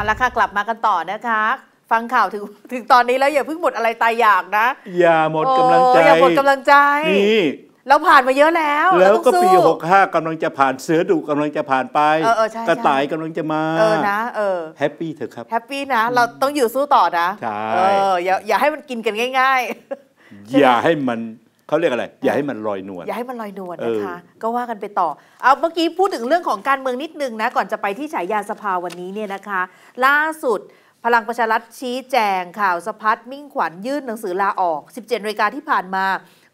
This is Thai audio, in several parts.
าละค่ะกลับมากันต่อนะคะ ฟังข่าวถึงถึงตอนนี้แล้วอย่าเพิ่งหมดอะไรตายอยากนะ อย่าหมดกำลังใจอย่าหมดกำลังใจนี่เราผ่านมาเยอะแล้วแล้วก็ปีหกห้ากำลังจะผ่านเสือดุกำลังจะผ่านไปกระต่ายกำลังจะมาเออนะเออแฮปปี้เถอะครับแฮปปี้นะเราต้องอยู่สู้ต่อนะใช่อย่าอย่าให้มันกินกันง่าย ๆ อย่าให้มันเขาเรียกอะไร อย่าให้มันลอยนวล อย่าให้มันลอยนวลนะคะ ก็ว่ากันไปต่อเอาเมื่อกี้พูดถึงเรื่องของการเมืองนิดนึงนะ ก่อนจะไปที่ฉายาสภาวันนี้เนี่ยนะคะ ล่าสุดพลังประชารัฐชี้แจงข่าวสะพัดมิ่งขวัญยื่นหนังสือลาออก 17นาฬิกาที่ผ่านมา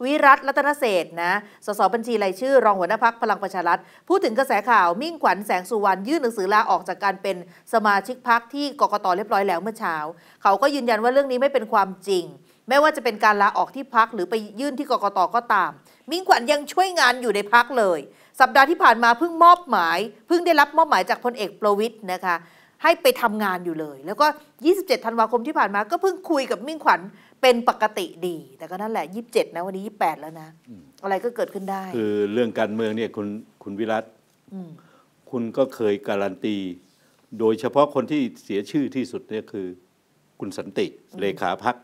วิรัต รัตนเศษนะ สสบัญชีรายชื่อ รองหัวหน้าพักพลังประชารัฐ พูดถึงกระแสข่าวมิ่งขวัญแสงสุวรรณยื่นหนังสือลาออกจากการเป็นสมาชิกพักที่กกตเรียบร้อยแล้วเมื่อเช้า เขาก็ยืนยันว่าเรื่องนี้ไม่เป็นความจริงแม้ว่าจะเป็นการลาออกที่พักหรือไปยื่นที่กกตก็ตาม มิ่งขวัญยังช่วยงานอยู่ในพักเลย สัปดาห์ที่ผ่านมาเพิ่งมอบหมาย เพิ่งได้รับมอบหมายจากพลเอกประวิทย์นะคะ ให้ไปทำงานอยู่เลย แล้วก็ 27 ธันวาคมที่ผ่านมาก็เพิ่งคุยกับมิ่งขวัญเป็นปกติดี แต่ก็นั่นแหละ 27นะวันนี้ 28 แล้วนะอะไรก็เกิดขึ้นได้ คือเรื่องการเมืองเนี่ยคุณคุณวิรัตคุณก็เคยการันตี โดยเฉพาะคนที่เสียชื่อที่สุดเนี่ยคือคุณสันติเลขาพัก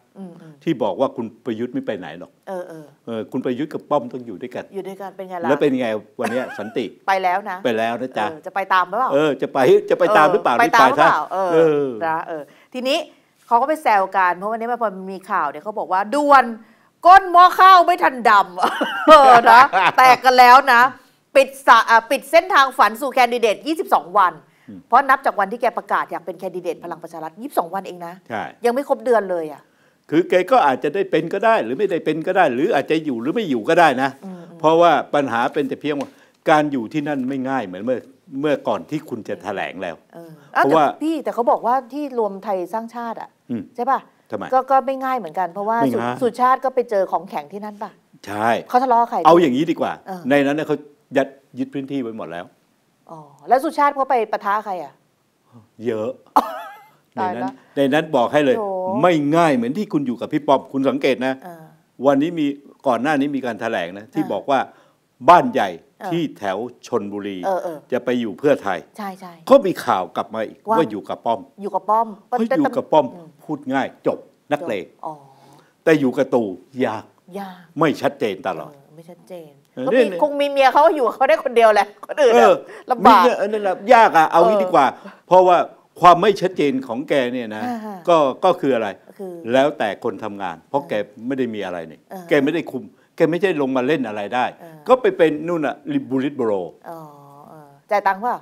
ที่บอกว่าคุณประยุทธ์ไม่ไปไหนหรอกเออเออ คุณประยุทธ์กับป้อมต้องอยู่ด้วยกันอยู่ด้วยกันเป็นไงล่ะแล้วเป็นไงวันนี้สันติไปแล้วนะไปแล้วนะจ๊ะจะไปตามหรือเปล่าเออจะไปจะไปตามหรือเปล่าไปตามหรือเปล่าเออนะเออทีนี้เขาก็ไปแซวกันเพราะวันนี้พอมีข่าวเนี่ยเขาบอกว่าด่วน ก้นหม้อข้าวไม่ทันดำเออนะ แตกกันแล้วนะปิดสะปิดเส้นทางฝันสู่แคนดิเดต 22 วันเพราะนับจากวันที่แกประกาศอยากเป็นแคนดิเดตพลังประชารัฐยี่สองวันเองนะใช่ยังไม่ครบเดือนเลยอ่ะ คือแกก็อาจจะได้เป็นก็ได้หรือไม่ได้เป็นก็ได้ หรืออาจจะอยู่หรือไม่อยู่ก็ได้นะ เพราะว่าปัญหาเป็นแต่เพียงว่าการอยู่ที่นั่นไม่ง่ายเหมือนเมื่อ เมื่อก่อนที่คุณจะแถลงแล้วเพราะว่าพี่แต่เขาบอกว่าที่รวมไทยสร้างชาติอ่ะใช่ป่ะ ก็ก็ไม่ง่ายเหมือนกันเพราะว่าสุดชาติก็ไปเจอของแข็งที่นั่นป่ะ ใช่เขาทะเลาะใครเอาอย่างนี้ดีกว่า ในนั้นเขายัดยึดพื้นที่ไว้หมดแล้วอ๋อแล้วสุชาติเขาไปปะทะใครอ่ะเยอะในนั้นในนั้นบอกให้เลย ไม่ง่ายเหมือนที่คุณอยู่กับพี่ป๊อบคุณสังเกตนะวันนี้มีก่อนหน้านี้มีการแถลงนะ ที่บอกว่าบ้านใหญ่ที่แถวชนบุรี จะไปอยู่เพื่อไทยใช่ใช่ก็มีข่าวกลับมาอีกว่าอยู่กับป้อม อยู่กับป้อมเขาอยู่กับป้อม พูดง่ายจบนักเลงแต่อยู่กับตู่ยากยากไม่ชัดเจนตลอด ไม่ชัดเจนก็าคงมีเมียเขาอยู่เขาได้คนเดียวแหละคนอื่นลำบากนั่นแหละยากอ่ะเอางี้ดีกว่า เพราะว่าความไม่ชัดเจนของแกเนี่ยนะก็ก็คืออะไร แล้วแต่คนทำงาน เพราะแกไม่ได้มีอะไรเนี่ยแกไม่ได้คุม แกไม่ใช่ลงมาเล่นอะไรได้ ก็ไปเป็นนู่นอะริบูริสโบรจ่ายตังค์ป่ะ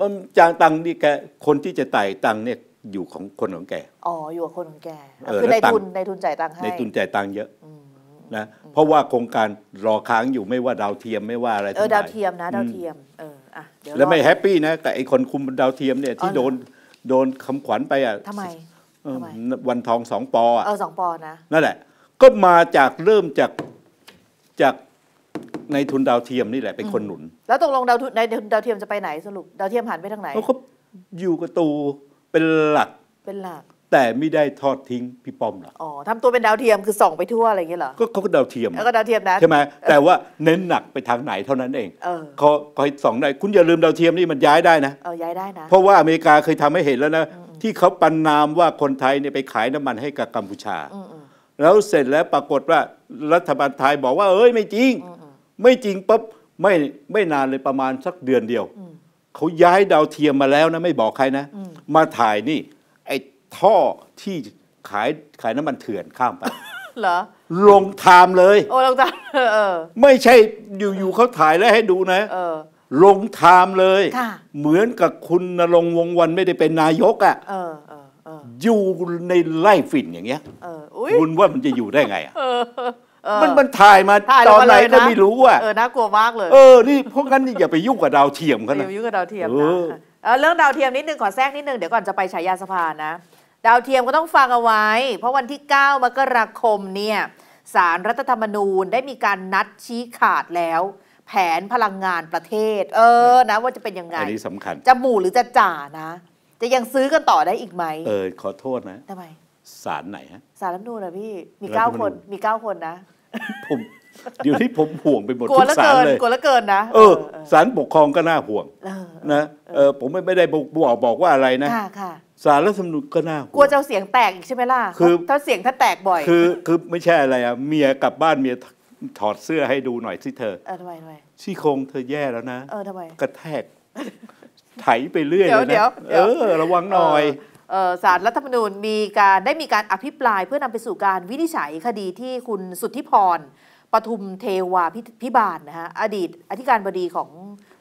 มันจ่ายตังค์นี่แกคนที่จะจ่ายตังค์เนี่ยอยู่ของคนของแกอ๋ออยู่กับคนของแกคือในทุนในทุนจ่ายตังค์ให้ในทุนจ่ายตังค์เยอะนะเพราะว่าโครงการรอค้างอยู่ไม่ว่าดาวเทียมไม่ว่าอะไรเออดาวเทียมนะดาวเทียม เออ อ่ะเดี๋ยวแล้วไม่แฮปปี้นะ แต่ไอคนคุมดาวเทียมเนี่ยที่โดนโดนคำขวัญไปอ่ะทำไมวันทองสองปออ่ะ เออสองปอนะ นั่นแหละ ก็มาจากเริ่มจากจากในทุนดาวเทียมนี่แหละเป็นคนหนุน แล้วตกลงดาวทุนในดาวเทียมจะไปไหนสรุปดาวเทียมหันไปทางไหนเขาอยู่กับตูเป็นหลัก เป็นหลักแต่ไม่ได้ทอดทิ้ง พี่ป้อมหรอกอ๋อทำตัวเป็นดาวเทียมคือส่องไปทั่วอะไรอย่างเงี้ยเหรอ ก็เขาก็ดาวเทียม แล้วก็ดาวเทียมนะใช่ไหมแต่ว่าเน้นหนักไปทางไหนเท่านั้นเองเขาคอยส่องได้คุณอย่าลืมดาวเทียมนี่มันย้ายได้นะ เออ ย้ายได้นะ เพราะว่าอเมริกาเคยทำให้เห็นแล้วนะที่เขาปันนามว่าคนไทยเนี่ยไปขายน้ำมันให้กับกัมพูชาแล้วเสร็จแล้วปรากฏว่ารัฐบาลไทยบอกว่าเอ้ยไม่จริง ไม่จริงปั๊บไม่ไม่นานเลยประมาณสักเดือนเดียวเขาย้ายดาวเทียมมาแล้วนะไม่บอกใครนะมาถ่ายนี่ท่อที่ขายขายน้ำมันเถื่อนข้ามไป เหรอ ลงไทม์เลย โอ้ลงทามเออ ไม่ใช่ อยู่่เขาถ่ายแล้วให้ดูนะ เออลงไทม์เลยค่ะเหมือนกับคุณนรงวงวันไม่ได้เป็นนายกอ่ะเออออยู่ในไล่ฝิ่นอย่างเงี้ยคุณว่ามันจะอยู่ได้ไงอ่ะมันมันถ่ายมาายตอนไหนก็ไม่รู้อ่ะเออน่ากลัวมากเลย เออนี่พวกนั้นนี่อย่าไปยุ่งกับดาวเทียมเขานะเดยยุ่งกับดาวเทียมนะเออเรื่องดาวเทียมนิดนึงขอแทรกนิดนึง เดี๋ยวก่อนจะไปฉายาสภานะดาวเทียมก็ต้องฟังเอาไว้ เพราะวันที่ 9 มกราคมเนี่ยสารรัฐธรรมนูญได้มีการนัดชี้ขาดแล้ว แผนพลังงานประเทศ เออนะว่าจะเป็นยังไงอันนี้สำคัญ จะหมู่หรือจะจ่านะ จะยังซื้อกันต่อได้อีกไหม เออ ขอโทษนะทำไมสารไหนฮะสารรัฐธรรมนูญนะพี่ มีเก้าคน มีเก้าคนนะ ผม เดี๋ยวที่ผมห่วงไปหมดทุกสารเลยกลัวละเกินนะเออสารปกครองก็น่าห่วงนะเออผมไม่ได้บอกบอกว่าอะไรนะค่ะสารรัฐธรรมนูญก็น่ากลัวจะเสียงแตกอีกใช่ไหมล่ะคือถ้าเสียงถ้าแตกบ่อย คือ คือไม่ใช่อะไรอ่ะ เมียกลับบ้านเมียถอดเสื้อให้ดูหน่อยสิเธอ เออทำไมทำไมชี้โครงเธอแย่แล้วนะ เออทำไมกระแทก ไถไปเรื่อยเลยนะเออ ระวังหน่อยสารรัฐธรรมนูญมีการได้มีการอภิปรายเพื่อนำไปสู่การวินิจฉัยคดีที่คุณสุทธิพรปทุมเทวาพิบาลนะฮะอดีตอธิการบดีของ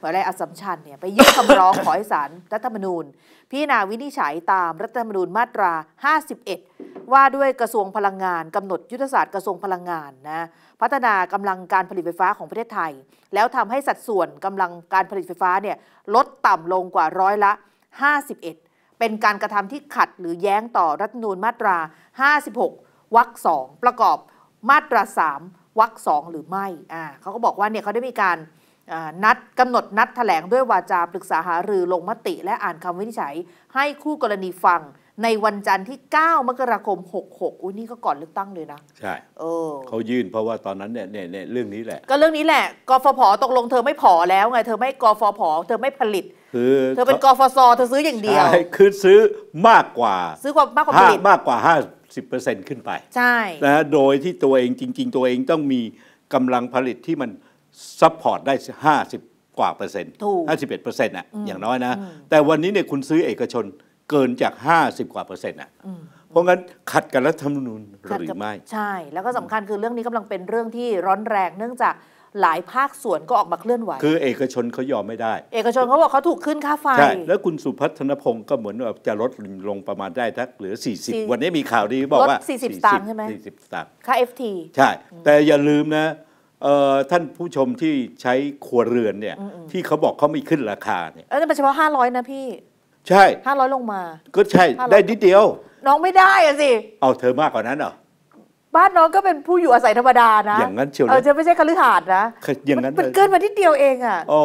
มหาวิทยาลัยอสัมชันเนี่ยไปยื่นคำร้องขอให้ศาลรัฐธรรมนูญพิจารณาวินิจฉัยตามรัฐธรรมนูญมาตรา 51 ว่าด้วยกระทรวงพลังงานกำหนดยุทธศาสตร์กระทรวงพลังงานนะพัฒนากำลังการผลิตไฟฟ้าของประเทศไทย แล้วทำให้สัดส่วนกำลังการผลิตไฟฟ้าเนี่ยลดต่ำลงกว่าร้อยละ 51 เป็นการกระทำที่ขัดหรือแย้งต่อรัฐธรรมนูญมาตรา 56วรรคสองประกอบมาตรา 3วักสองหรือไม่ อ่าเขาก็บอกว่าเนี่ยเขาได้มีการนัดกำหนดนัดถแถลงด้วยวาจาปรึกษาหารือลงมติ และอ่านคำวินิจฉัย ให้คู่กรณีฟังในวันจันทร์ที่9มกราคม66อุ้ยนี่ก็ก่อนเลือกตั้งเลยนะ ใช่เออเขายื่นเพราะว่าตอนนั้นเนี่ยเนี่ยเรื่องนี้แหละ ก็เรื่องนี้แหละกฟผตกลงเธอไม่พอแล้วไง เธอไม่กฟผเธอไม่ผลิตคือเธอเป็นกฟศเธอซื้ออย่างเดียวใช่คือซื้อมากกว่าซื้อกว่ามากกว่าผลิตมากกว่า5 10%ขึ้นไป ใช่นะโดยที่ตัวเองจริง ๆ ตัวเองต้องมีกำลังผลิตที่มัน ซัพพอร์ตได้ 50กว่าเปอร์เซ็นต์ห้าสิบเอ็ดเปอร์เซ็นต์อ่ะอย่างน้อยนะ แต่วันนี้เนี่ยคุณซื้อเอกชนเกินจาก 50กว่าเปอร์เซ็นต์อ่ะเพราะงั้นขัดกับรัฐธรรมนูญหรือไม่ ใช่ แล้วก็สำคัญคือเรื่องนี้กำลังเป็นเรื่องที่ร้อนแรงเนื่องจากหลายภาคส่วนก็ออกมาเคลื่อนไหว คือเอกชนเขายอมไม่ได้ เอกชนเขาบอกเขาถูกขึ้นค่าไฟ ใช่ แล้วคุณสุพัฒนพงศ์ก็เหมือนว่าจะลดลงประมาณได้ทักเหลือ 40 วันนี้มีข่าวดีบอกว่า40สตังค์ใช่ไหม40สตางค์ค่า FT ใช่ แต่อย่าลืมนะท่านผู้ชมที่ใช้ครัวเรือนเนี่ย ที่เขาบอกเขาไม่ขึ้นราคาเนี่ยนั่เป็นเฉพาะ500นะพี่ ใช่ห้าร้อยลงมา ก็ใช่ ได้นิดเดียว น้องไม่ได้อะสิ เอาเธอมากกว่านั้นเหรอบ้านน้องก็เป็นผู้อยู่อาศัยธรรมดานะ อย่างนั้นเชียวเออจะไม่ใช่คฤหาสน์นะอย่างนั้นมันเกินมาที่เดียวเองอ่ะโอ้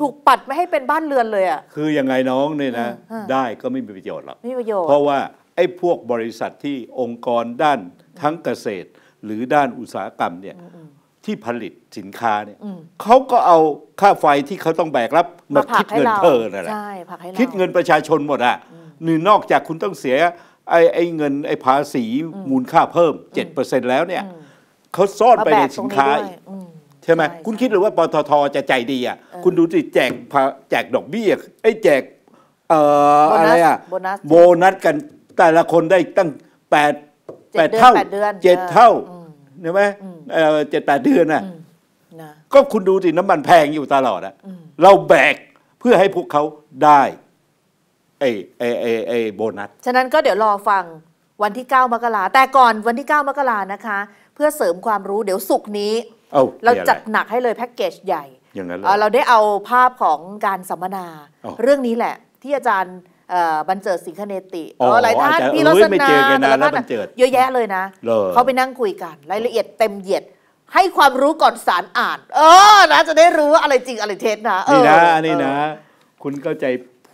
ถูกปัดไม่ให้เป็นบ้านเรือนเลยอ่ะ คือยังไงน้องเนี่ยนะ ได้ก็ไม่มีประโยชน์หรอก ไม่มีประโยชน์ เพราะว่าไอ้พวกบริษัทที่องค์กรด้านทั้งเกษตร หรือด้านอุตสาหกรรมเนี่ยที่ผลิตสินค้าเนี่ยเขาก็เอาค่าไฟที่เขาต้องแบกรับมาคิดเงินเธอน่ะแหละคิดเงินประชาชนหมดอ่ะนี่นอกจากคุณต้องเสียไอ้ไอ้เงินไอ้ภาษีมูลค่าเพิ่ม 7%แล้วเนี่ย เขาซ่อนไปในสินค้าอีกใช่ไหมคุณคิดหรือว่าปตทจะใจดีอ่ะ คุณดูสิแจกแจกดอกเบี้ยไอ้แจกเอ่ออะไรอ่ะโบนัส กันแต่ละคนได้ตั้งแปดแปดเท่าเจ็ดเท่าใช่ไหมเออเจ็ดแปดเดือนน่ะก็คุณดูสิน้ำมันแพงอยู่ตลอดอะเราแบกเพื่อให้พวกเขาได้เอ้อเออโบนัสฉะนั้นก็เดี๋ยวรอฟังวันที่ 9มกรา แต่ก่อนวันที่ 9มกรานะคะ เพื่อเสริมความรู้เดี๋ยวสุกนี้เเราจัดหนักให้เลยแพ็กเกจใหญ่ อย่างนั้นเลยเราได้เอาภาพของการสัมมนาเรื่องนี้แหละ ที่อาจารย์บันเจิดสิงคเนติ อ๋อหลายท่านพี่รสนาันนานแต่ละท่านบเจิด เยอะแยะเลยนะ เขาไปนั่งคุยกัน รายละเอียดเต็มเหยียดให้ความรู้ก่อนสารอ่านเออนะจะได้รู้ว่าอะไรจริงอะไรเท็จนะนี่นะนี่นะ คุณเข้าใจ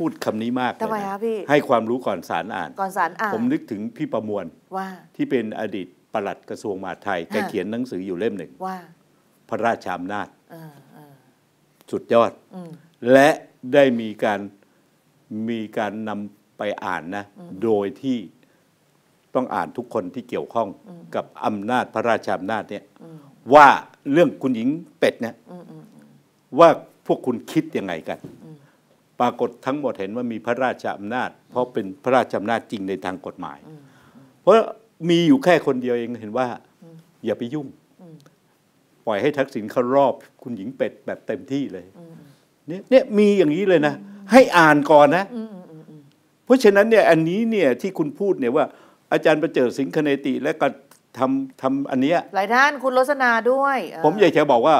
พูดคำนี้มากเลยะให้ความรู้ก่อนสารอ่านก่อนสารอ่าน ผมนึกถึงพี่ประมวลว่าที่เป็นอดีตปลัดกระทรวงมหาดไทยแกเขียนหนังสืออยู่เล่มหนึ่งว่า พระราชอำนาจสุดยอดอและได้มีการมีการนำไปอ่านนะ โดยที่ต้องอ่านทุกคนที่เกี่ยวข้องกับอำนาจพระราชอำนาจเนี่ยว่าเรื่องคุณหญิงเป็ดเนี่ยว่าพวกคุณคิดยังไงกันปรากฏทั้งหมดเห็นว่ามีพระราชอำนาจ เพราะเป็นพระราชอำนาจจริงในทางกฎหมาย เพราะมีอยู่แค่คนเดียวเองเห็นว่า อย่าไปยุ่งปล่อยให้ทักษิณเขารอบคุณหญิงเป็ดแบบเต็มที่เลยเนี่ยเนียมีอย่างนี้เลยนะ ให้อ่านก่อนนะเพราะฉะนั้นเนี่ยอันนี้เนี่ยที่คุณพูดเนี่ยว่า อาจารย์ประเจิดสิงคเนติและก็ทำทำอันเนี้ยหลายท่านคุณโรสนาด้วยผมอยากจะบอกว่า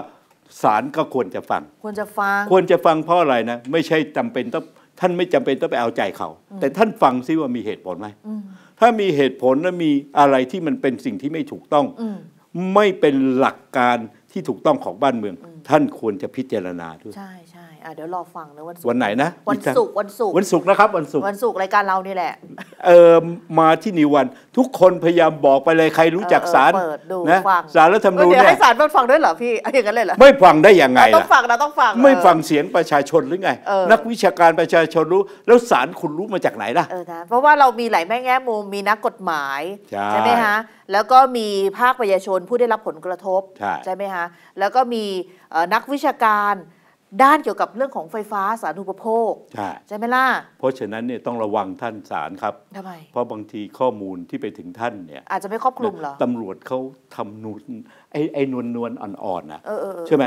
ศาลก็ควรจะฟัง ควรจะฟัง ควรจะฟังเพราะอะไรนะ ไม่ใช่จำเป็นต้องท่านไม่จำเป็นต้องไปเอาใจเขา แต่ท่านฟังซิว่ามีเหตุผลไหมถ้ามีเหตุผลและมีอะไรที่มันเป็นสิ่งที่ไม่ถูกต้องไม่เป็นหลักการที่ถูกต้องของบ้านเมือง ท่านควรจะพิจารณาด้วยใช่ใช่เดี๋ยวรอฟังนะวันศุกร์วันไหนนะวันศุกร์วันศุกร์วันศุกร์นะครับวันศุกร์วันศุกร์รายการเรานี่แหละเออมาที่นิวันทุกคนพยายามบอกไปเลยใครรู้จักสารนะสารรัฐธรรมนูญเนี่ยให้สารมันฟังด้วยเหรอพี่อย่างนั้นเลยเหรอไม่ฟังได้ยังไงต้องฟังนะต้องฟังไม่ฟังเสียงประชาชนหรือไงนักวิชาการประชาชนรู้แล้วสารคุณรู้มาจากไหนล่ะเออนะเพราะว่าเรามีหลายแม่แง่มุมมีนักกฎหมายใช่ไหมฮะแล้วก็มีภาคประชาชนผู้ได้รับผลกระทบใช่ไหมฮะแล้วก็มีนักวิชาการด้านเกี่ยวกับเรื่องของไฟฟ้าสารอุปโภคใช่ใช่ไหมล่ะเพราะฉะนั้นเนี่ยต้องระวังท่านสารครับทำไมเพราะบางทีข้อมูลที่ไปถึงท่านเนี่ย อาจจะไม่ครอบคลุมหรอตำรวจเขาทำนูนไอ้ไอ้นวลนวลอ่อนๆนะออใช่ไหม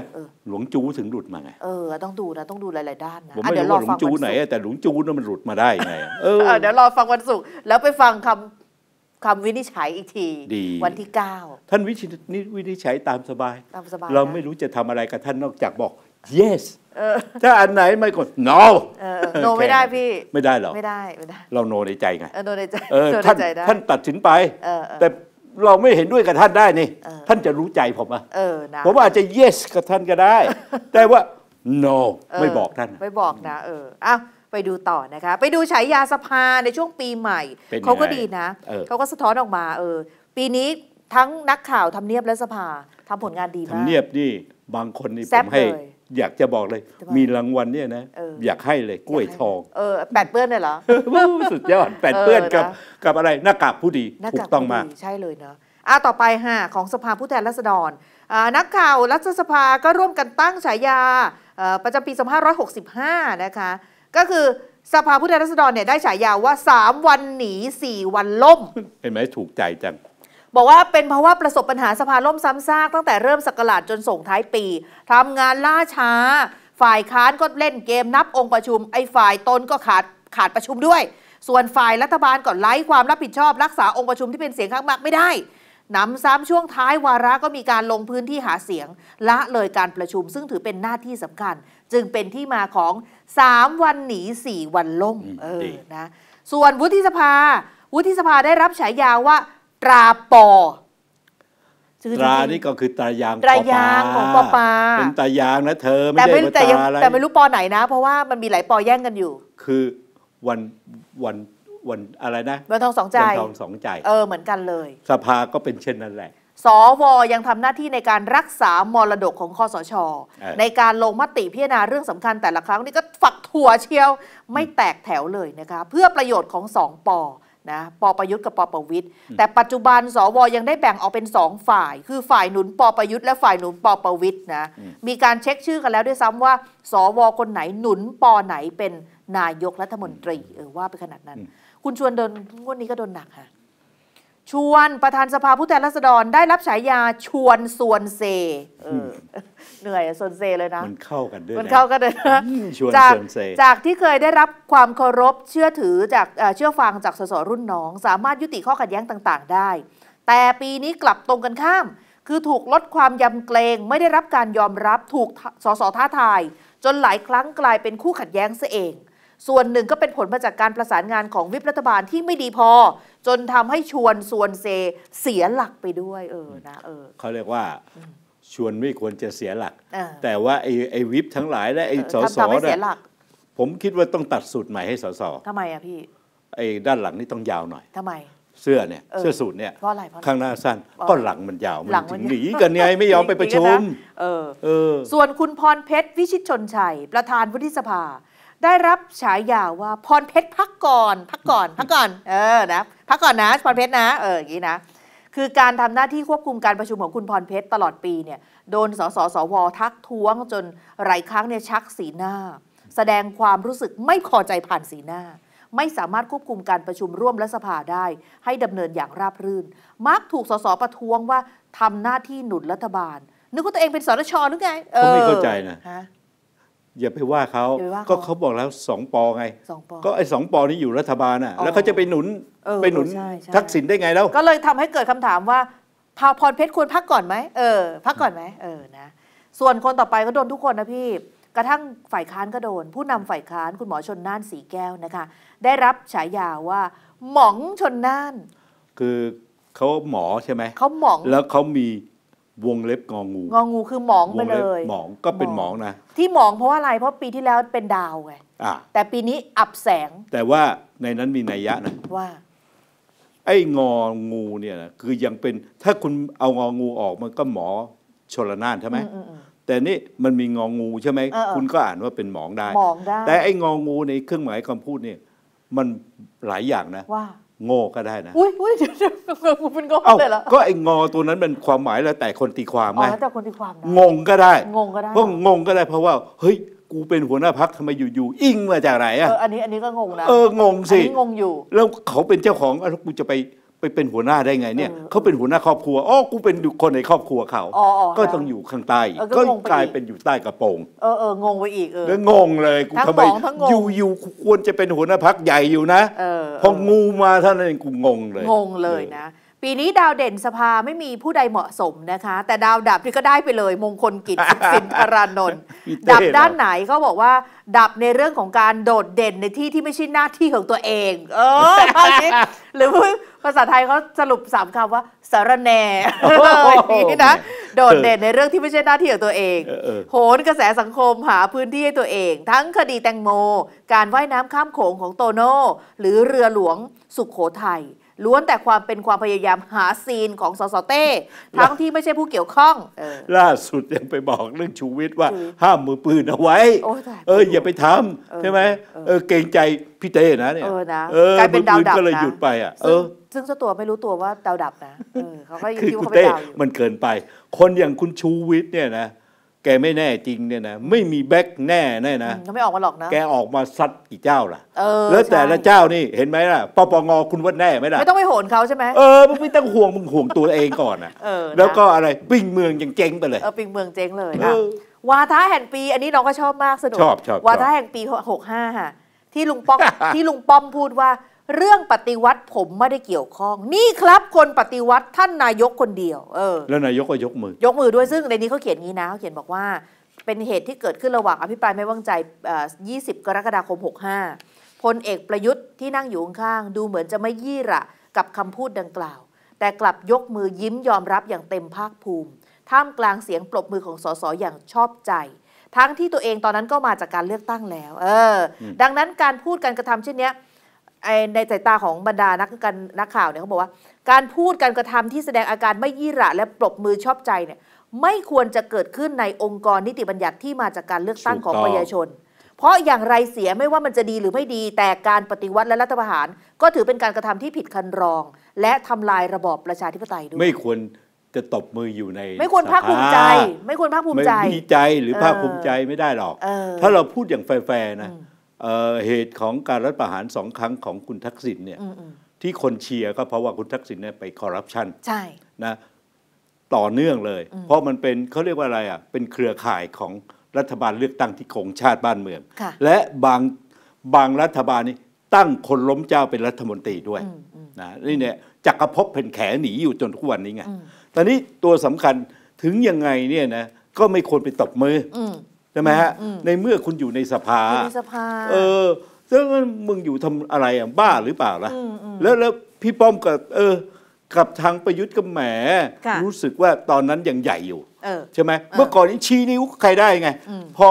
หลวงจูถึงหลุดมาไง เออต้องดูนะต้องดูหลายๆด้านนะผมไม่รู้ว่าหลวงจูไหนแต่หลวงจูน่นมันหลุดมาได้ไงเออเดี๋ยวรอฟังวันศุกร์แล้วไปฟังคำคำวินิจฉัยอีกทีดีวันที่เก้าท่านวิชินวินิจฉัยตามสบายตามสบาย เราไม่รู้จะทำอะไรกับท่านนอกจากบอก yes ถ้าอันไหนไม่กด no โนไม่ได้พี่ ไม่ได้หรอ ไม่ได้ไม่ได้เราโนในใจไงโนในใจท่านท่านตัดสินไปแต่เราไม่เห็นด้วยกับท่านได้นี่ ท่านจะรู้ใจผมอ่ะผมอาจจะ yes กับท่านก็ได้ แต่ว่า no ไม่บอกท่านไม่บอกนะเอออ้าไปดูต่อนะคะไปดูฉายาสภาในช่วงปีใหม่เขาก็ดีนะเขาก็สะท้อนออกมา เออ ปีนี้ทั้งนักข่าวทำเนียบและสภาทำผลงานดีมากทำเนียบนี่ บางคนนี่ผมให้อยากจะบอกเลยมีรางวัลเนี่ยนะ อยากให้เลยกล้วยทองเออแปดเปื้อนเลยเหรอสุดยอดแปดเปื้อนกับกับอะไรหน้ากากผู้ดี ถูกต้องมากใช่เลยเนาะอ่าต่อไปฮะของสภาผู้แทนราษฎรนักข่าวรัฐสภาก็ร่วมกันตั้งฉายาประจำปี 2565 นะคะ ก็คือสภาผู้แทนราษฎรเนี่ยได้ฉายาว่า 3 วันหนี 4 วันล่มเห็นไหมถูกใจจังบอกว่าเป็นเพราะว่าประสบปัญหาสภาล่มซ้ำซาก ตั้งแต่เริ่มสักราชจนส่งท้ายปีทำงานล่าช้า ฝ่ายค้านก็เล่นเกมนับองค์ประชุมไอ้ฝ่ายตนก็ขาดขาดประชุมด้วย ส่วนฝ่ายรัฐบาลก็ไล่ความรับผิดชอบรักษาองค์ประชุมที่เป็นเสียงข้างมากไม่ได้นำซ้ำช่วงท้ายวาระก็มีการลงพื้นที่หาเสียงละเลยการประชุมซึ่งถือเป็นหน้าที่สำคัญ จึงเป็นที่มาของ3วันหนี4วันล่มเออนะส่วนวุฒิสภาวุฒิสภาได้รับฉายาว่าตราปอตรานี่ก็คือตายางตายางของปอปาเป็นตายางนะเธอ ไม่ได้ตาอะไร แต่ไม่รู้ปอไหนนะ เพราะว่ามันมีหลายปอแย่งกันอยู่ คือวันวันวันอะไรนะ วันทองสองใจวันทองสองใจ เออเหมือนกันเลย สภา ก็เป็นเช่นนั้นแหละ สวยังทำหน้าที่ในการรักษา มรดกของคอสชอในการลงมติพิจารณาเรื่องสำคัญ แต่ละครั้งนี่ก็ฝักถั่วเชียวไม่แตกแถวเลยนะคะเพื่อประโยชน์ของสองปอนะปประยุทธ์กับปประวิทย์ แต่ปัจจุบันสวยังได้แบ่งออกเป็นสองฝ่าย คือฝ่ายหนุนปประยุทธ์และฝ่ายหนุนปประวิทย์นะมีการเช็คชื่อกันแล้วด้วยซ้ำว่า สวคนไหนหนุนปไหนเป็นนายกรัฐมนตรีเออว่าไปขนาดนั้น คุณชวนเดินงวดนี้ก็โดนหนักค่ะชวนประธานสภาผู้แทนราษฎร ได้รับฉายาชวนส่วนเซเหนื่อยส่วนเซเลยนะมันเข้ากันด้วยมันเข้ากันด้วยนจากจากที่เคยได้รับความเคารพเชื่อถือจากเชื่อฟังจากสสรุ่นน้อง สามารถยุติข้อขัดแย้งต่างๆได้ แต่ปีนี้กลับตรงกันข้าม คือถูกลดความยำเกรงไม่ได้รับการยอมรับถูกสสท้าทายจนหลายครั้งกลายเป็นคู่ขัดแย้งซะเองส่วนหนึ่งก็เป็นผลมาจากการประสานงานของวิปรัฐบาลที่ไม่ดีพอ จนทำให้ชวนส่วนเซเสียหลักไปด้วย เออนะเออเขาเรียกว่าชวนไม่ควรจะเสียหลักแต่ว่าไอ้ไอ้วิปทั้งหลายและไอ้สสเนี่ยผมคิดว่าต้องตัดสูตรใหม่ให้สสทำไมอะพี่ ไอ้ด้านหลังนี่ต้องยาวหน่อยทำไม เสื้อเนี่ยเสื้อสูตรเนี่ยเพราะอะไรข้างหน้าสั้นก็หลังมันยาวมันถึงหนีกันไงไม่ยอมไปประชุมเเออออ ส่วนคุณพรเพชร วิชิตชนชัย ประธานวุฒิสภาได้รับฉายาว่าพรเพชรพักก่อนพักก่อน พักก่อน เออนะพักก่อนนะ พรเพชรนะ เอออย่างนี้นะคือการทำหน้าที่ควบคุมการประชุมของคุณพรเพชรตลอดปีเนี่ยโดนสสสวทักท้วงจนหลายครั้งเนี่ยชักสีหน้า แสดงความรู้สึกไม่พอใจผ่านสีหน้า ไม่สามารถควบคุมการประชุมร่วมและสภาได้ ให้ดำเนินอย่างราบรื่น มักถูกสสประท้วงว่าทำหน้าที่หนุนรัฐบาลนึกว่าตัวเองเป็นสนชหรือไงเออไม่เข้าใจนะอย่าไปว่าเขาก็เขาบอกแล้วสองปอไง ก็ไอ้สองปอนี้อยู่รัฐบาลน่ะ แล้วเขาจะไปหนุนไปหนุนทักษิณได้ไงแล้วก็เลยทำให้เกิดคำถามว่าพาพรเพชรควรพักก่อนไหมเออ พักก่อนไหม เออนะ ส่วนคนต่อไปก็โดนทุกคนนะพี่ กระทั่งฝ่ายค้านก็โดน ผู้นำฝ่ายค้าน คุณหมอชนน่านสีแก้วนะคะ ได้รับฉายาว่า หมองชนน่าน คือเขาหมอใช่ไหม เขาหมอง แล้วเขามีวงเล็บงองู งองูคือหมองไปเลย หมองก็เป็นหมองนะที่หมองเพราะว่าอะไรเพราะปีที่แล้วเป็นดาวไงแต่ปีนี้อับแสง แต่ว่าในนั้นมีนัยยะนะว่า ไอ้งองูเนี่ยนะคือยังเป็นถ้าคุณเอางองูออกมันก็หมอชลนานใช่ไหมมมแต่นี่มันมีงองูใช่ไหมคุณก็อ่านว่าเป็นหมองได้หมองได้แต่ไอ้งองูในเครื่องหมายคำพูดเนี่ย มันหลายอย่างนะว่าโง่ก็ได้นะ อุ้ยอุ้ยเดี๋ยวูเป็นโง่เลยเหรอ ก็ไอ้งอตัวนั้นเป็นความหมายแล้วแต่คนตีความไงแต่คนตีความงงก็ได้ งงก็ได้ เพราะงงก็ได้เพราะว่า เฮ้ย กูเป็นหัวหน้าพักทำไมอยู่ๆ อิงมาจากไหนอ่ะเอออันนี้อันนี้ก็งงนะ เออ งงสิงงอยู่ แล้วเขาเป็นเจ้าของแล้วกูจะไปไปเป็นหัวหน้าได้ไงเนี่ยเขาเป็นหัวหน้าครอบครัวอ๋อกูเป็นคนในครอบครัวเขาก็ต้องอยู่ข้างใต้ก็กลายเป็นอยู่ใต้กระโปรงเออเอองงไปอีกเออแล้วงงเลยกูทำไมอยู่อยู่ควรจะเป็นหัวหน้าพักใหญ่อยู่นะพองูมาท่านนั้นกูงงเลยงงเลยนะปีนี้ดาวเด่นสภาไม่มีผู้ใดเหมาะสมนะคะ แต่ดาวดับที่ก็ได้ไปเลยมงคลกิจสินธารนนท์ดับด้านไหนเขาบอกว่า ดับในเรื่องของการโดดเด่นในที่ที่ไม่ใช่หน้าที่ของตัวเองเออภาษาหรือภาษาไทยเขาสรุปสามคำว่าสารแน่นี่นะโดดเด่นในเรื่องที่ไม่ใช่หน้าที่ของตัวเอง โหนกระแสสังคมหาพื้นที่ให้ตัวเอง ทั้งคดีแตงโม การว่ายน้ำข้ามโขงของโตโน่หรือเรือหลวงสุโขทัยล้วนแต่ความเป็นความพยายามหาซีนของสส เต้ทั้งที่ไม่ใช่ผู้เกี่ยวข้องล่าสุดยังไปบอกเรื่องชูวิทย์ว่าห้ามมือปืนเอาไว้เอออย่าไปทำใช่ไหมเออเกรงใจพี่เต้นะเนี่ยเออกลายเป็นดาวดับก็เลยหยุดไปอ่ะเออ ซึ่งเจ้าตัวไม่รู้ตัวว่าดาวดับนะเขาก็ย่งคิดว่าเขาเป็นดาวมันเกินไป คนอย่างคุณชูวิทย์เนี่ยนะแกไม่แน่จริงเนี่ยนะ ไม่มีแบ็กแน่แน่นะก็ไม่ออกมาหรอกนะ แกออกมาซัดกี่เจ้าล่ะแล้วแต่ละเจ้านี่เห็นไหมล่ะปปงคุณว่าแน่ไหมล่ะไม่ต้องไปโหนเขาใช่ไหมเออมึงไม่ต้องห่วงมึงห่วงตัวเองก่อนอ่ะแล้วก็อะไรปิงเมืองยังเจ๊งไปเลยเออปิงเมืองเจ๊งเลยวาทะแห่งปี อันนี้น้องก็ชอบมากสนุกชอบชอบวาทะแห่งปีหกห้าค่ะที่ลุงป้อมที่ลุงป้อมพูดว่าเรื่องปฏิวัติผมไม่ได้เกี่ยวข้อง นี่ครับคนปฏิวัติท่านนายกคนเดียวเออ แล้วนายกก็ยกมือ ยกมือด้วยซึ่งในนี้เขาเขียนงี้นะเขาเขียนบอกว่าเป็นเหตุที่เกิดขึ้นระหว่างอภิปรายไม่ว่างใจ20 กรกฎาคม 65พลเอกประยุทธ์ที่นั่งอยู่ข้าง ดูเหมือนจะไม่ยี่ระกับคำพูดดังกล่าว แต่กลับยกมือยิ้มยอมรับอย่างเต็มภาคภูมิ ท่ามกลางเสียงปรบมือของสสอย่างชอบใจ ทั้งที่ตัวเองตอนนั้นก็มาจากการเลือกตั้งแล้ว เออ ดังนั้นการพูดการกระทำเช่นนี้ในสายตาของบรรดานักการนักข่าวเนี่ยเขาบอกว่าการพูดการกระทำที่แสดงอาการไม่ยี่ระและปรบมือชอบใจเนี่ย ไม่ควรจะเกิดขึ้นในองค์กรนิติบัญญัติที่มาจากการเลือกตั้งของประชาชน เพราะอย่างไรเสียไม่ว่ามันจะดีหรือไม่ดีแต่การปฏิวัติและรัฐประหาร ก็ถือเป็นการกระทำที่ผิดคันรอง และทำลายระบอบประชาธิปไตยด้วยไม่ควรจะตบมืออยู่ในไม่ควรภาคภูมิใจ ไม่ควรภาคภูมิใจดีใจหรือภาคภูมิใจไม่ได้หรอกถ้าเราพูดอย่างแฟร์นะเหตุของการรัฐประหารสองครั้งของคุณทักษิณเนี่ยที่คนเชียร์ก็เพราะว่าคุณทักษิณเนี่ยไปคอร์รัปชันใช่นะต่อเนื่องเลย เพราะมันเป็นเขาเรียกว่าอะไรอ่ะเป็นเครือข่ายของรัฐบาลเลือกตั้งที่คงชาติบ้านเมือง และบางบางรัฐบาลนี่ตั้งคนล้มเจ้าเป็นรัฐมนตรีด้วยนะนี่เนี่ยจักรภพเผ่นแขนหนีอยู่จนทุกวันนี้ไงตอนนี้ตัวสำคัญถึงยังไงเนี่ยนะก็ไม่ควรไปตบมือใช่ไหมฮะในเมื่อคุณอยู่ในสภาสภาเออแล้วมึงอยู่ทำอะไรอ่ะบ้าหรือเปล่าล่ะแล้วแล้วพี่ป้อมกับ เออกับทางประยุทธ์กับแหม รู้สึกว่าตอนนั้นยังใหญ่อยู่ใช่ไหมเมื่อก่อนนี้ชี้นิ้วใครได้ไงพอ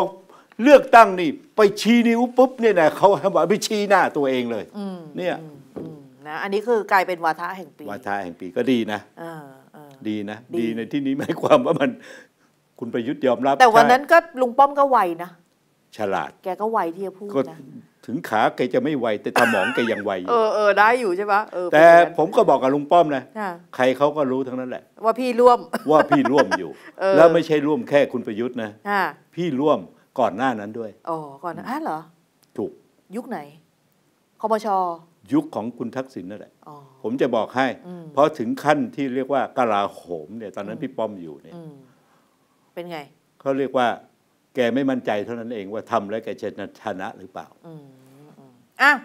เลือกตั้งนี่ไปชี้นิ้วปุ๊บเนี่ยนะเขาบอกไปชี้หน้าตัวเองเลยเนี่ยนะอันนี้คือกลายเป็นวาทะแห่งปีวาทะแห่งปีก็ดีนะดีนะดีในที่นี้หมายความว่ามันคุณประยุทธ์ยอมรับ แต่วันนั้นก็ลุงป้อมก็ไวนะ ฉลาด แกก็ไวที่จะพูดนะถึงขาแกจะไม่ไวแต่สมองแกยังไวเออเออได้อยู่ใช่ปะเออ แต่ผมก็บอกกับลุงป้อมนะใครเขาก็รู้ทั้งนั้นแหละ ว่าพี่ร่วม ว่าพี่ร่วมอยู่ แล้วไม่ใช่ร่วมแค่คุณประยุทธ์นะพี่ร่วมก่อนหน้านั้นด้วย อ๋อ ก่อนอ่ะเหรอ ถูก ยุคไหน คมชยุคของคุณทักษิณนั่นแหละผมจะบอกให้ เพราะถึงขั้นที่เรียกว่ากลาโหมเนี่ย ตอนนั้นพี่ป้อมอยู่เนี่ยเป็นไงเขาเรียกว่า แกไม่มั่นใจเท่านั้นเองว่าทำแล้วแกนะชนะหรือเปล่าอ้าว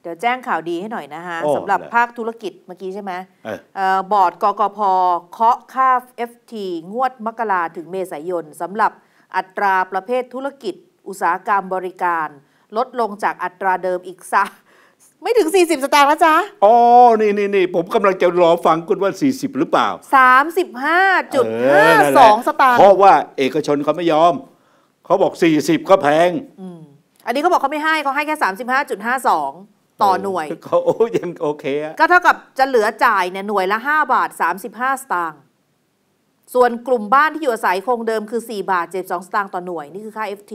เดี๋ยวแจ้งข่าวดีให้หน่อยนะคะสำหรับภาคธุรกิจเมื่อกี้ใช่ไหมบอร์ดกกพเคาะค่า FT งวดมกราถึงเมษายนสำหรับอัตราประเภทธุรกิจ อุตสาหกรรมบริการ ลดลงจากอัตราเดิมอีก3ไม่ถึง 40 สตางค์แล้วจ้ะอ๋อ นี่นี่นี่ ผมกำลังจะรอฟังคุณว่า 40 หรือเปล่า 35.52 สตางค์ เพราะว่าเอกชนเขาไม่ยอม เขาบอก 40 ก็แพงอันนี้เขาบอกเขาไม่ให้ เขาให้แค่ 35.52 ต่อหน่วยเขาโอ้ยังโอเคก็เท่ากับจะเหลือจ่ายเนี่ยหน่วยละ 5 บาท 35 สตางค์ ส่วนกลุ่มบ้านที่อยู่อาศัยคงเดิมคือ4บาท72สตางค์ต่อหน่วยนี่คือค่า FT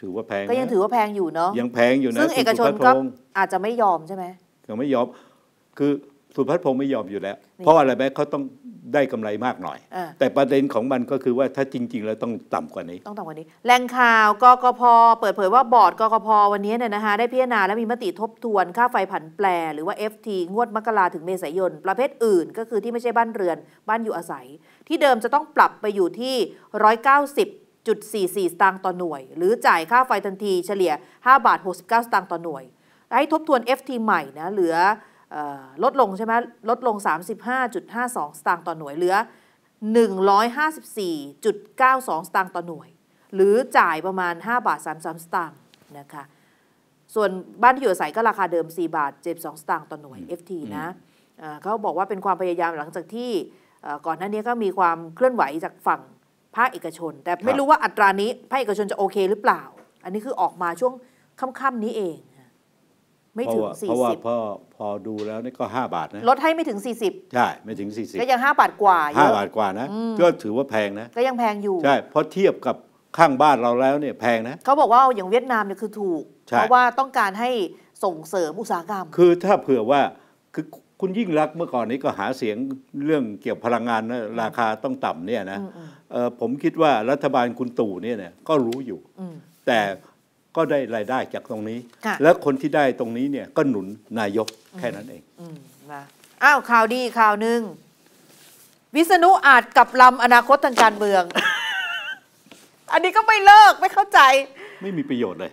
ถือว่าแพงก็ยังถือว่าแพงอยู่เนาะยังแพงอยู่นะ ซึ่งเอกชนก็อาจจะไม่ยอมใช่ไหมยังไม่ยอม คือสุพัฒน์พงศ์ไม่ยอมอยู่แล้ว เพราะอะไรไหมเขาต้องได้กำไรมากหน่อยอแต่ประเด็นของมันก็คือว่าถ้าจริง ๆ แล้วต้องต่ำกว่านี้ ต้องต่ำกว่านี้ แรงข่าวกกพเปิดเผยว่าบอร์ดกกพวันนี้เนี่ยนะคะได้พิจารณาและมีมติทบทวนค่าไฟผันแปรหรือว่า FT งวดมกราถึงเมษายนประเภทอื่น ก็คือที่ไม่ใช่บ้านเรือนบ้านอยู่อาศัย ที่เดิมจะต้องปรับไปอยู่ที่ 190 0 4 4 สตางค์ต่อหน่วย หรือจ่ายค่าไฟทันทีเฉลี่ย 5 บาท 69 สตางค์ต่อหน่วยให้ทบทวน FT ใหม่นะ เหลือลดลงใช่ไหมลดลง 35.52 สตางค์ต่อหน่วย เหลือ 154.92 สตางค์ต่อหน่วย หรือจ่ายประมาณ 5 บาท 33 สตางค์นะคะ ส่วนบ้านที่อยู่อาศัยก็ราคาเดิม 4 บาท 72สตางค์ต่อหน่วย FT นะเขาบอกว่าเป็นความพยายามหลังจากที่ก่อนหน้านี้ก็มีความเคลื่อนไหวจากฝั่งภาคเอกชน แต่ไม่รู้ว่าอัตรานี้ภาคเอกชนจะโอเคหรือเปล่า อันนี้คือออกมาช่วงค่ำๆนี้เอง ไม่ถึงสสี่ิบเพราะว่าพอพอดูแล้วนี่ก็ห้าบาทนะลดให้ไม่ถึงสสี่ิบใช่ไม่ถึงสสี่ิบก็ยังห้าบาทกว่าห้าบาทกว่านะก็ถือว่าแพงนะก็ยังแพงอยู่ใช่เพราะเทียบกับข้างบ้านเราแล้วเนี่ยแพงนะเขาบอกว่าอย่างเวียดนามเนี่ยคือถูกเพราะว่าต้องการให้ส่งเสริมอุตสาหกรรม คือถ้าเผื่อว่าคือคุณยิ่งรักเมื่อก่อนนี้ก็หาเสียงเรื่องเกี่ยวพลังงานนะราคาต้องต่ำเนี่ยนะผมคิดว่ารัฐบาลคุณตู่เนี่ยเนี่ย ก็รู้อยู่แต่ก็ได้รายได้จากตรงนี้ และคนที่ได้ตรงนี้เนี่ยก็หนุนนายกแค่นั้นเองอ้าวข่าวดีข่าวหนึ่งวิษณุอาจกับลำอนาคตทางการเมือง อันนี้ก็ไม่เลิกไม่เข้าใจ ไม่มีประโยชน์เลย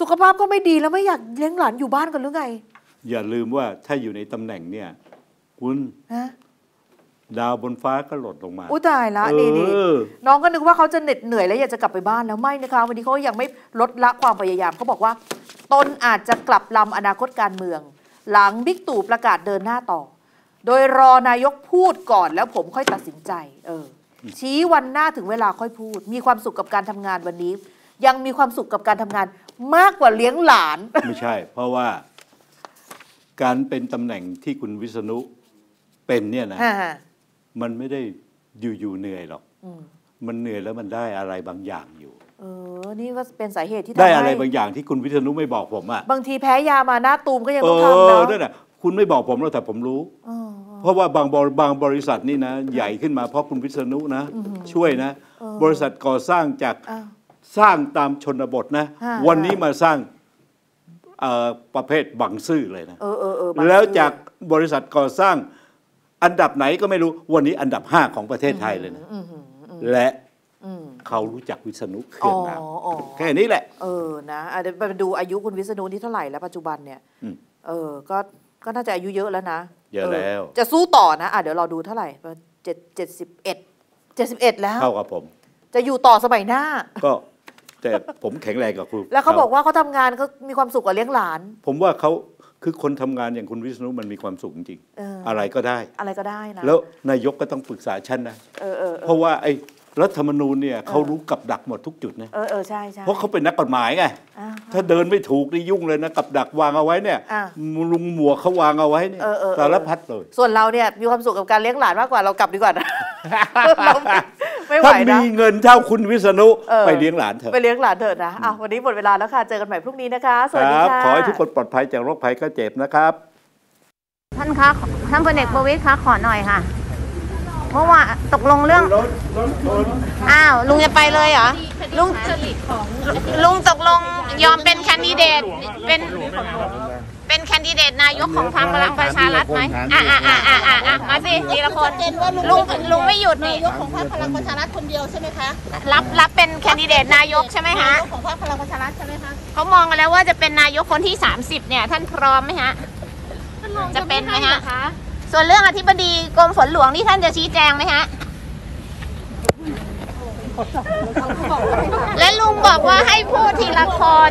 สุขภาพก็ไม่ดีแล้วไม่อยากเลี้ยงหลานอยู่บ้านกันหรือไงอย่าลืมว่าถ้าอยู่ในตำแหน่งเนี่ยคุณดาวบนฟ้าก็หล่นลงมา อุ้ตายละ นี่นี่น้องก็นึกว่าเขาจะเหน็ดเหนื่อยแล้ว อยากจะกลับไปบ้านแล้วไม่นะคะวันนี้เขายังไม่ลดละความพยายามเขาบอกว่า ตนอาจจะกลับลำอนาคตการเมือง หลังบิ๊กตู่ประกาศเดินหน้าต่อ โดยรอนายกพูดก่อนแล้วผมค่อยตัดสินใจ เออชี้วันหน้าถึงเวลาค่อยพูด มีความสุขกับการทำงานวันนี้ ยังมีความสุขกับการทำงาน มากกว่าเลี้ยงหลาน ไม่ใช่ เพราะว่าการเป็นตำแหน่งที่คุณวิษณุเป็นเนี่ยนะมันไม่ได้อยู่ๆเหนื่อยหรอกมันเหนื่อยแล้วมันได้อะไรบางอย่างอยู่เออนี่ก็เป็นสาเหตุที่ได้อะไรบางอย่างที่คุณวิษณุไม่บอกผมอะบางทีแพ้ยามาหน้าตูมก็ยังต้องทำเนาะนั่นแหละคุณไม่บอกผมแล้วแต่ผมรู้เพราะว่าบางบางบริษัทนี่นะ ใหญ่ขึ้นมาเพราะคุณวิษณุนะ ช่วยนะ บริษัทก่อสร้างจากสร้างตามชนบทนะ วันนี้มาสร้างประเภทบังซื่อเลยนะแล้วจากบริษัทก่อสร้าง อันดับไหนก็ไม่รู้วันนี้อันดับห้าของประเทศไทยเลยนะและเขารู้จักวิษณุเครื่องน้ำแค่นี้แหละเออนะเดี๋ยวไปดูอายุคุณวิษณุนี่เท่าไหร่แล้วปัจจุบันเนี่ยเออ ก็ก็น่าจะอายุเยอะแล้วนะ เยอะแล้ว จะสู้ต่อนะอ่ะเดี๋ยวรอดูเท่าไหร่เจ็ดเจ็ดสิบเอ็ดเจ็ดสิบเอ็ดแล้วเท่ากับผม จะอยู่ต่อสมัยหน้าก็แต่ผมแข็งแรงกับครู แล้วเขาบอกว่าเขาทำงานเขามีความสุขกับเลี้ยงหลาน ผมว่าเขาคือคนทำงานอย่างคุณวิษณุมันมีความสุขจริงออะไรก็ได้ อะไรก็ได้นะ แล้วนายกก็ต้องปรึกษาฉันนะ เออเออ เพราะว่าไอ้รัฐธรรมนูญเนี่ยเขารู้กับดักหมดทุกจุดนะ เออ เออ ใช่ใช่เพราะเขาเป็นนักกฎหมายไง ถ้าเดินไม่ถูกนี่ยุ่งเลยนะกับดักวางเอาไว้เนี่ยลุงหมวกเขาวางเอาไว้เนี่ยสารพัดเลย ส่วนเราเนี่ยมีความสุขกับการเลี้ยงหลานมากกว่าเรากลับดีกว่าเราม่ไหวนะถ้ามีเงินเท่าคุณวิษณุไปเลี้ยงหลานเถอะไปเลี้ยงหลานเถอะนะ อ่ะวันนี้หมดเวลาแล้วค่ะ เจอกันใหม่พรุ่งนี้นะคะ สวัสดีค่ะ ขอให้ทุกคนปลอดภัยจากโรคภัยก็เจ็บนะครับ ท่านคะ ท่านพลเอกประวิตยคะ ขอหน่อยค่ะ เพราะว่าตกลงเรื่องอ้าว ลุงจะไปเลยเหรอ ลุงลุงตกลงยอมเป็นแคนดิเดต เป็นเป็นแคนดิเดตนายกของพรรคพลังประชารัฐไหมอ่ะอ่ะอ่ะอ่ะอ่ะมาสิทีละคนว่าลุงลุงไม่หยุดนี่นายกของพรรคพลังประชารัฐคนเดียวใช่ไหมคะรับรับเป็นแคนดิเดตนายกใช่ไหมฮะนายกของพรรคพลังประชารัฐใช่ไหมคะเขามองกันแล้วว่าจะเป็นนายกคนที่ 30เนี่ยท่านพร้อมไหมฮะ จะเป็นไหมฮะ ส่วนเรื่องอธิบดีกรมฝนหลวงนี่ท่านจะชี้แจงไหมฮะ และลุงบอกว่าให้พูดทีละคน